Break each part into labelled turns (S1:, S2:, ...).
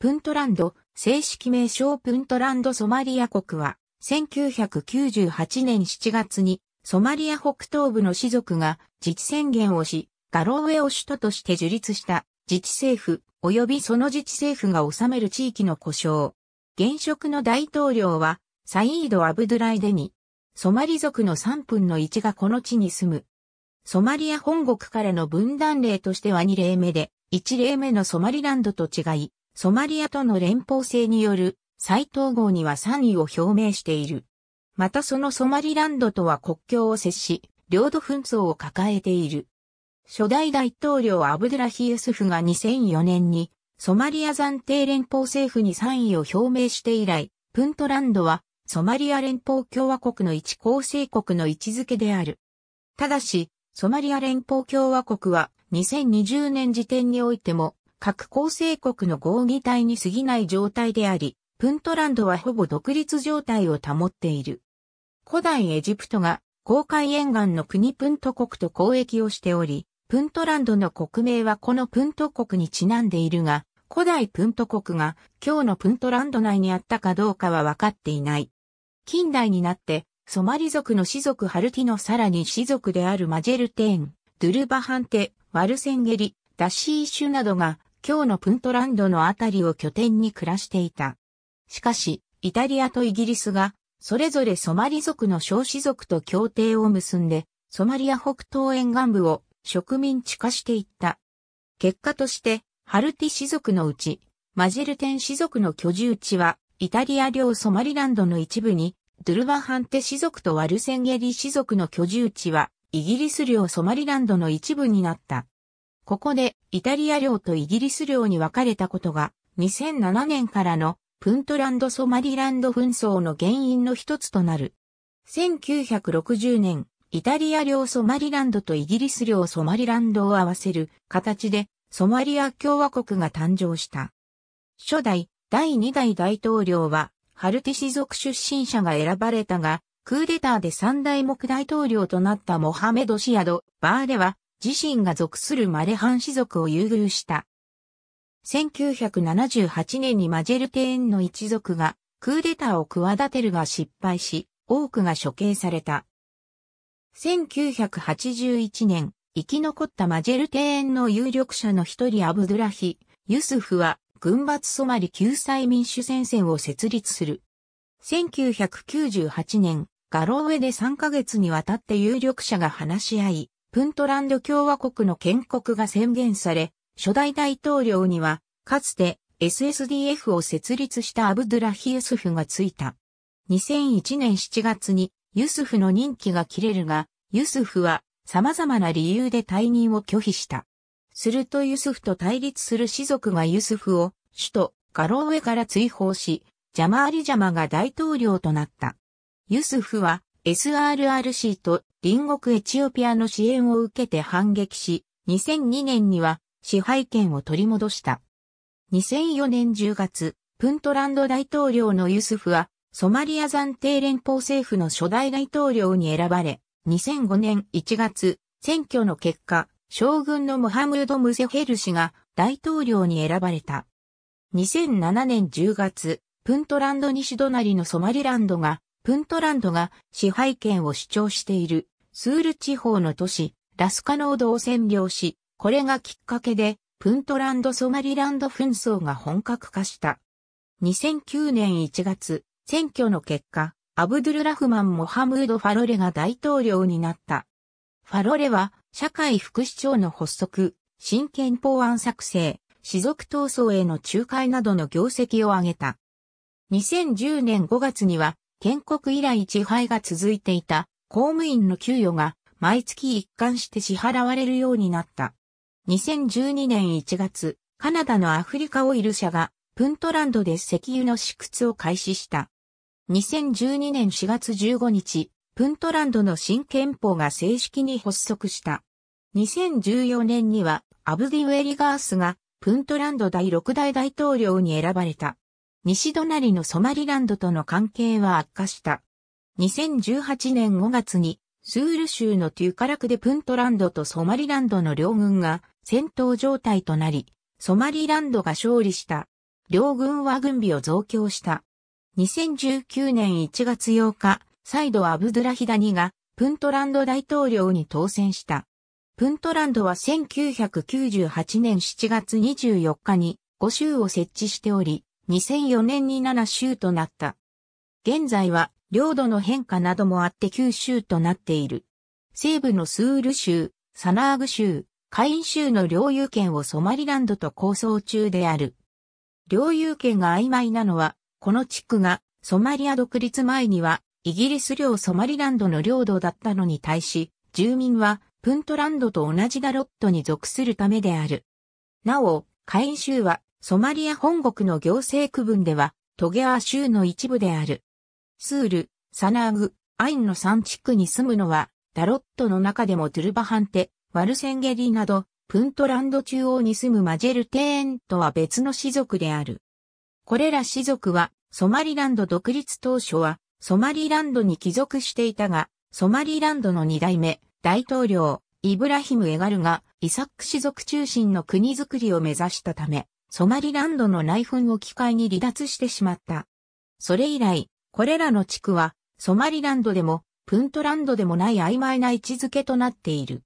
S1: プントランド、正式名称プントランドソマリア国は、1998年7月に、ソマリア北東部の士族が自治宣言をし、ガロウェを首都として樹立した自治政府、及びその自治政府が治める地域の故障。現職の大統領は、サイード・アブドゥライデニ。ソマリ族の3分の1がこの地に住む。ソマリア本国からの分断例としては2例目で、1例目のソマリランドと違い、ソマリアとの連邦制による再統合には賛意を表明している。またそのソマリランドとは国境を接し、領土紛争を抱えている。初代大統領アブドラヒエスフが2004年にソマリア暫定連邦政府に賛意を表明して以来、プントランドはソマリア連邦共和国の一構成国の位置づけである。ただし、ソマリア連邦共和国は2020年時点においても各構成国の合議体に過ぎない状態であり、プントランドはほぼ独立状態を保っている。古代エジプトが公海沿岸の国プント国と交易をしており、プントランドの国名はこのプント国にちなんでいるが、古代プント国が今日のプントランド内にあったかどうかは分かっていない。近代になって、ソマリ族の氏族ハルティのさらに氏族であるマジェルテーン、ドゥルバハンテ、ワルセンゲリ、ダシーシュなどが今日のプントランドのあたりを拠点に暮らしていた。しかし、イタリアとイギリスが、それぞれソマリ族の小子族と協定を結んで、ソマリア北東沿岸部を植民地化していった。結果として、ハルティ氏族のうち、マジェルテン氏族の居住地は、イタリア領ソマリランドの一部に、ドゥルバハンテ氏族とワルセンゲリ氏族の居住地は、イギリス領ソマリランドの一部になった。ここでイタリア領とイギリス領に分かれたことが2007年からのプントランド・ソマリランド紛争の原因の一つとなる。1960年、イタリア領ソマリランドとイギリス領ソマリランドを合わせる形でソマリア共和国が誕生した。初代第2代大統領はハルティ氏族出身者が選ばれたが、クーデターで3代目大統領となったモハメド・シアド・バーレは自身が属するマレハン氏族を優遇した。1978年にマジェルテーンの一族がクーデターを企てるが失敗し、多くが処刑された。1981年、生き残ったマジェルテーンの有力者の一人アブドゥラヒ、ユスフは軍閥ソマリ救済民主戦線を設立する。1998年、ガローウェで3ヶ月にわたって有力者が話し合い、プントランド共和国の建国が宣言され、初代大統領には、かつて SSDF を設立したアブドゥラヒユスフがついた。2001年7月にユスフの任期が切れるが、ユスフは様々な理由で退任を拒否した。するとユスフと対立する士族がユスフを首都ガローウェから追放し、ジャマーリジャマが大統領となった。ユスフは SRRC と隣国エチオピアの支援を受けて反撃し、2002年には支配権を取り戻した。2004年10月、プントランド大統領のユスフは、ソマリア暫定連邦政府の初代大統領に選ばれ、2005年1月、選挙の結果、将軍のムハムード・ムセヘル氏が大統領に選ばれた。2007年10月、プントランド西隣のソマリランドがプントランドが支配権を主張しているスール地方の都市ラスカノードを占領し、これがきっかけでプントランド・ソマリランド紛争が本格化した。2009年1月、選挙の結果、アブドゥルラフマン・モハムード・ファロレが大統領になった。ファロレは、社会副市長の発足、新憲法案作成、士族闘争への仲介などの業績を挙げた。2010年5月には、建国以来支配が続いていた公務員の給与が毎月一貫して支払われるようになった。2012年1月、カナダのアフリカオイル社がプントランドで石油の試掘を開始した。2012年4月15日、プントランドの新憲法が正式に発足した。2014年にはアブディ・ウェリガースがプントランド第6代大統領に選ばれた。西隣のソマリランドとの関係は悪化した。2018年5月に、スール州のトゥカラクでプントランドとソマリランドの両軍が戦闘状態となり、ソマリランドが勝利した。両軍は軍備を増強した。2019年1月8日、再度アブドゥラヒダニがプントランド大統領に当選した。プントランドは1998年7月24日に5州を設置しており、2004年に7州となった。現在は領土の変化などもあって9州となっている。西部のスール州、サナーグ州、カイン州の領有権をソマリランドと構想中である。領有権が曖昧なのは、この地区がソマリア独立前にはイギリス領ソマリランドの領土だったのに対し、住民はプントランドと同じダロットに属するためである。なお、カイン州はソマリア本国の行政区分では、トゲア州の一部である。スール、サナーグ、アインの3地区に住むのは、ダロットの中でもトゥルバハンテ、ワルセンゲリなど、プントランド中央に住むマジェルテーンとは別の氏族である。これら氏族は、ソマリランド独立当初は、ソマリランドに帰属していたが、ソマリランドの二代目、大統領、イブラヒム・エガルが、イサック氏族中心の国づくりを目指したため、ソマリランドの内紛を機会に離脱してしまった。それ以来、これらの地区は、ソマリランドでも、プントランドでもない曖昧な位置づけとなっている。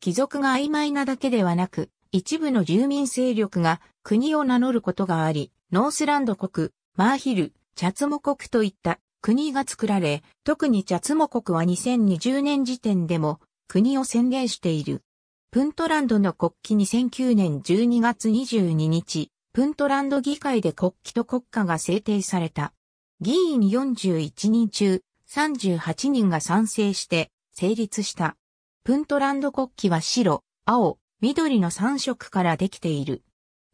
S1: 貴族が曖昧なだけではなく、一部の住民勢力が国を名乗ることがあり、ノースランド国、マーヒル、チャツモ国といった国が作られ、特にチャツモ国は2020年時点でも国を宣言している。プントランドの国旗2009年12月22日、プントランド議会で国旗と国歌が制定された。議員41人中38人が賛成して成立した。プントランド国旗は白、青、緑の3色からできている。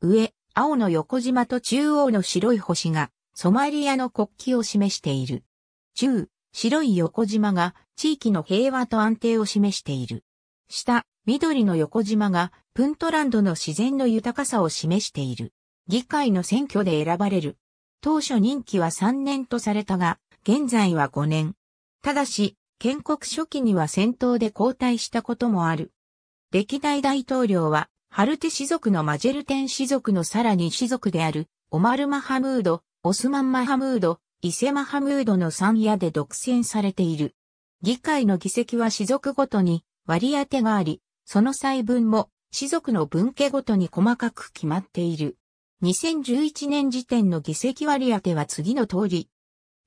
S1: 上、青の横縞と中央の白い星がソマリアの国旗を示している。中、白い横縞が地域の平和と安定を示している。下、緑の横島がプントランドの自然の豊かさを示している。議会の選挙で選ばれる。当初任期は3年とされたが、現在は5年。ただし、建国初期には戦闘で交代したこともある。歴代大統領は、ハルテ氏族のマジェルテン氏族のさらに氏族である、オマル・マハムード、オスマン・マハムード、イセ・マハムードの三夜で独占されている。議会の議席は氏族ごとに割り当てがあり、その細分も、士族の分家ごとに細かく決まっている。2011年時点の議席割り当ては次の通り。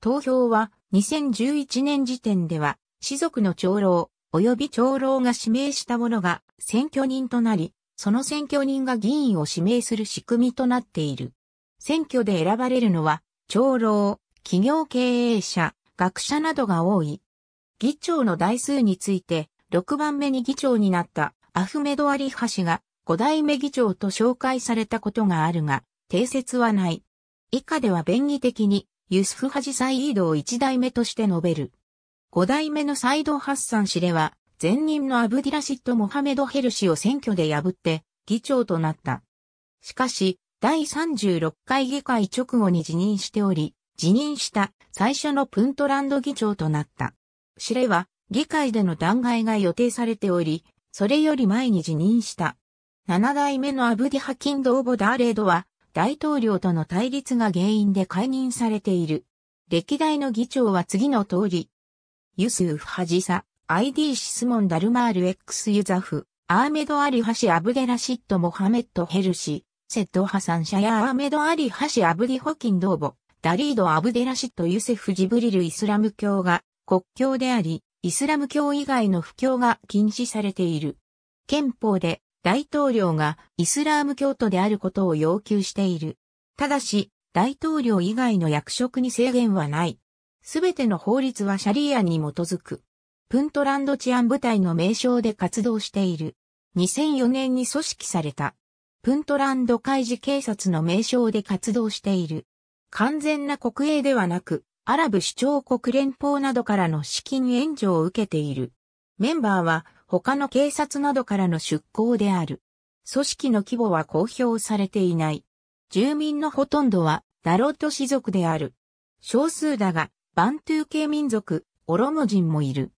S1: 投票は2011年時点では、士族の長老及び長老が指名した者が選挙人となり、その選挙人が議員を指名する仕組みとなっている。選挙で選ばれるのは、長老、企業経営者、学者などが多い。議長の台数について、6番目に議長になったアフメド・アリハ氏が5代目議長と紹介されたことがあるが、定説はない。以下では便宜的にユスフ・ハジ・サイードを1代目として述べる。5代目のサイド・ハッサン氏では、前任のアブディラシッド・モハメド・ヘル氏を選挙で破って議長となった。しかし、第36回議会直後に辞任しており、辞任した最初のプントランド議長となった。シレは議会での弾劾が予定されており、それより前に辞任した。7代目のアブディハキンド・オボ・ダーレードは、大統領との対立が原因で解任されている。歴代の議長は次の通り。ユスーフ・ハジサ、ID シスモン・ダルマール X・ ユザフ、アーメド・アリ・ハシ・アブデラシッド・モハメット・ヘルシ、セット・ハサン・シャヤ・アーメド・アリ・ハシ・アブディ・ホキン・ドーボ、ダリード・アブデラシッド・ユセフ・ジブリル・イスラム教が国境であり、イスラム教以外の布教が禁止されている。憲法で大統領がイスラーム教徒であることを要求している。ただし、大統領以外の役職に制限はない。すべての法律はシャリアに基づく。プントランド治安部隊の名称で活動している。2004年に組織された。プントランド海事警察の名称で活動している。完全な国営ではなく、アラブ首長国連邦などからの資金援助を受けている。メンバーは他の警察などからの出向である。組織の規模は公表されていない。住民のほとんどはダロト氏族である。少数だが、バントゥー系民族、オロモ人もいる。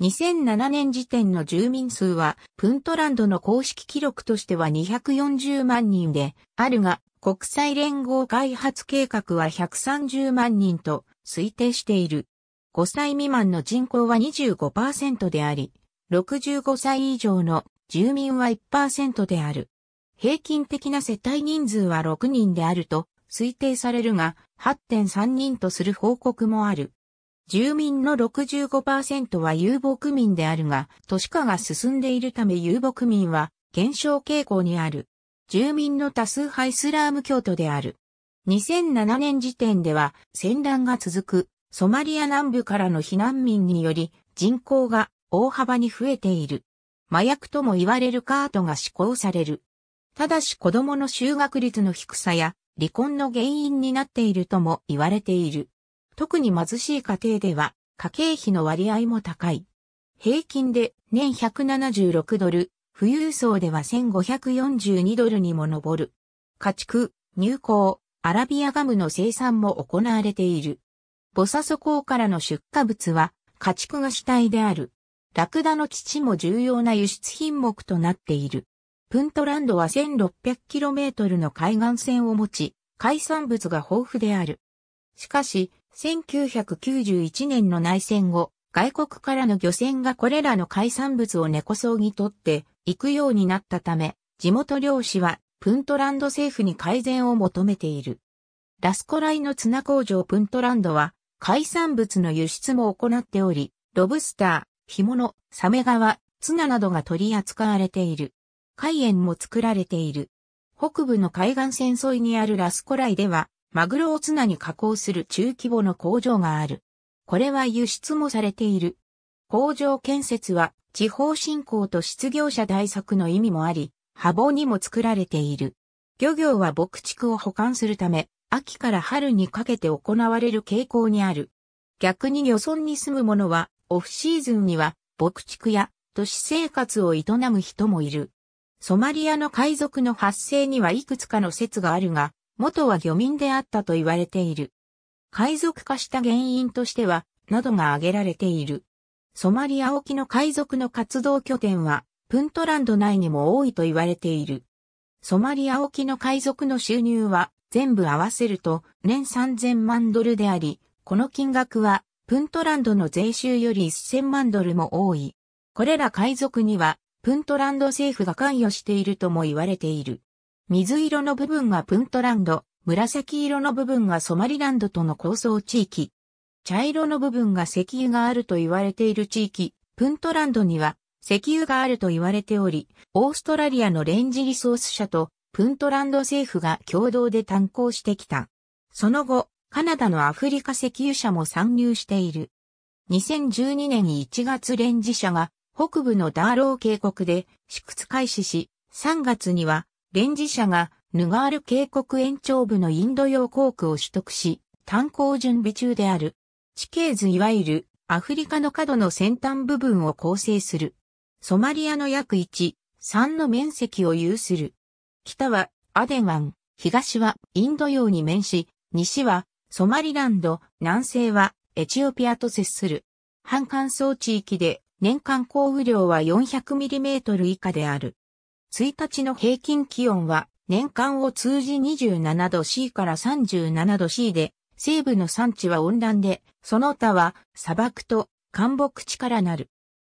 S1: 2007年時点の住民数は、プントランドの公式記録としては240万人で、あるが、国際連合開発計画は130万人と、推定している。5歳未満の人口は25%であり、65歳以上の住民は1%である。平均的な世帯人数は6人であると推定されるが、8.3人とする報告もある。住民の65%は遊牧民であるが、都市化が進んでいるため遊牧民は減少傾向にある。住民の多数派イスラーム教徒である。2007年時点では戦乱が続くソマリア南部からの避難民により人口が大幅に増えている。麻薬とも言われるカートが施行される。ただし子供の就学率の低さや離婚の原因になっているとも言われている。特に貧しい家庭では家計費の割合も高い。平均で年176ドル、富裕層では1542ドルにも上る。家畜、入港、アラビアガムの生産も行われている。ボサソ港からの出荷物は家畜が主体である。ラクダの乳も重要な輸出品目となっている。プントランドは 1600km の海岸線を持ち、海産物が豊富である。しかし、1991年の内戦後、外国からの漁船がこれらの海産物を根こそぎ取って行くようになったため、地元漁師はプントランド政府に改善を求めている。ラスコライの綱工場プントランドは、海産物の輸出も行っており、ロブスター、干物、サメ川、ツナなどが取り扱われている。海塩も作られている。北部の海岸線沿いにあるラスコライでは、マグロをツナに加工する中規模の工場がある。これは輸出もされている。工場建設は地方振興と失業者対策の意味もあり、波防にも作られている。漁業は牧畜を保管するため、秋から春にかけて行われる傾向にある。逆に漁村に住む者は、オフシーズンには、牧畜や都市生活を営む人もいる。ソマリアの海賊の発生にはいくつかの説があるが、元は漁民であったと言われている。海賊化した原因としては、などが挙げられている。ソマリア沖の海賊の活動拠点は、プントランド内にも多いと言われている。ソマリア沖の海賊の収入は全部合わせると年3000万ドルであり、この金額はプントランドの税収より1000万ドルも多い。これら海賊にはプントランド政府が関与しているとも言われている。水色の部分がプントランド、紫色の部分がソマリランドとの構想地域。茶色の部分が石油があると言われている地域、プントランドには石油があると言われており、オーストラリアのレンジリソース社とプントランド政府が共同で炭鉱してきた。その後、カナダのアフリカ石油社も参入している。2012年1月レンジ社が北部のダーロー渓谷で試掘開始し、3月にはレンジ社がヌガール渓谷延長部のインド洋航空を取得し、炭鉱準備中である。地形図いわゆるアフリカの角の先端部分を構成する。ソマリアの約1、3の面積を有する。北はアデン湾、東はインド洋に面し、西はソマリランド、南西はエチオピアと接する。半乾燥地域で年間降雨量は 400mm 以下である。1日の平均気温は年間を通じ27度 C から37度 C で、西部の産地は温暖で、その他は砂漠と干木地からなる。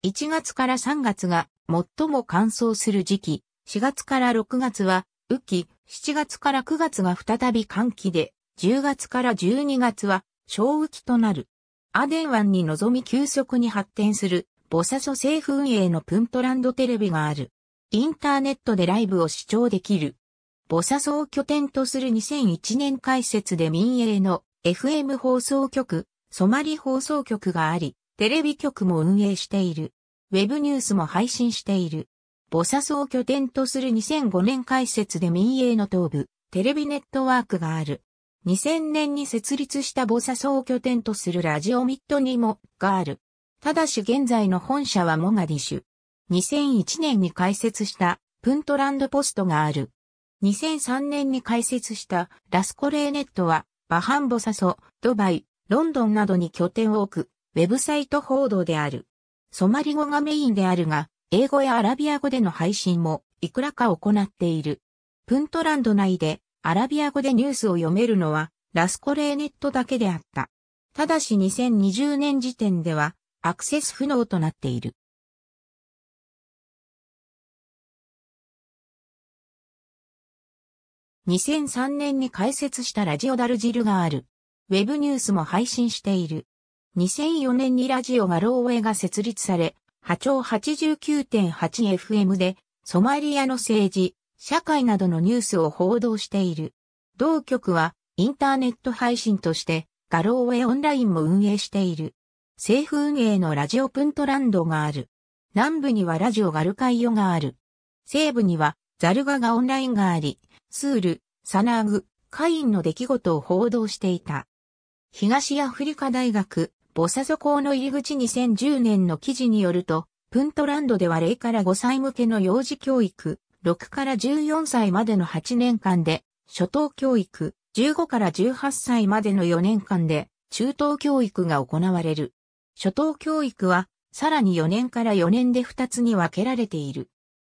S1: 1月から3月が最も乾燥する時期、4月から6月は雨季、7月から9月が再び寒気で、10月から12月は小雨季となる。アデン湾に臨み急速に発展する、ボサソ政府運営のプントランドテレビがある。インターネットでライブを視聴できる。ボサソを拠点とする2001年開設で民営の FM 放送局、ソマリ放送局があり、テレビ局も運営している。ウェブニュースも配信している。ボサを拠点とする2005年開設で民営の東部、テレビネットワークがある。2000年に設立したボサを拠点とするラジオミッドにもがある。ただし現在の本社はモガディシュ。2001年に開設したプントランドポストがある。2003年に開設したラスコレーネットはバハンボサソ、ドバイ、ロンドンなどに拠点を置くウェブサイト報道である。ソマリ語がメインであるが、英語やアラビア語での配信もいくらか行っている。プントランド内でアラビア語でニュースを読めるのはラスコレーネットだけであった。ただし2020年時点ではアクセス不能となっている。2003年に開設したラジオダルジルがある。ウェブニュースも配信している。2004年にラジオマローウェが設立され、波長 89.8FM で、ソマリアの政治、社会などのニュースを報道している。同局は、インターネット配信として、ガローウェイオンラインも運営している。政府運営のラジオプントランドがある。南部にはラジオガルカイヨがある。西部にはザルガがオンラインがあり、スール、サナーグ、カインの出来事を報道していた。東アフリカ大学ボサソ港の入り口2010年の記事によると、プントランドでは0から5歳向けの幼児教育、6から14歳までの8年間で、初等教育、15から18歳までの4年間で、中等教育が行われる。初等教育は、さらに4年から4年で2つに分けられている。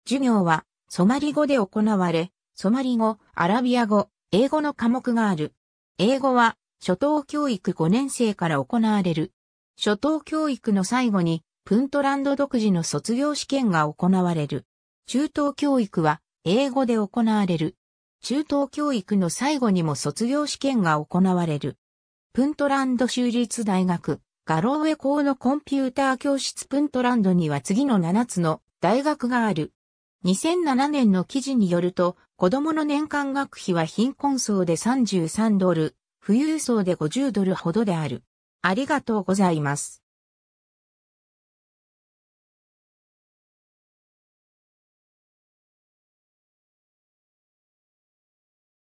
S1: 授業は、ソマリ語で行われ、ソマリ語、アラビア語、英語の科目がある。英語は、初等教育5年生から行われる。初等教育の最後に、プントランド独自の卒業試験が行われる。中等教育は英語で行われる。中等教育の最後にも卒業試験が行われる。プントランド州立大学、ガロウェ校のコンピューター教室プントランドには次の7つの大学がある。2007年の記事によると、子供の年間学費は貧困層で33ドル、富裕層で50ドルほどである。ありがとうございます。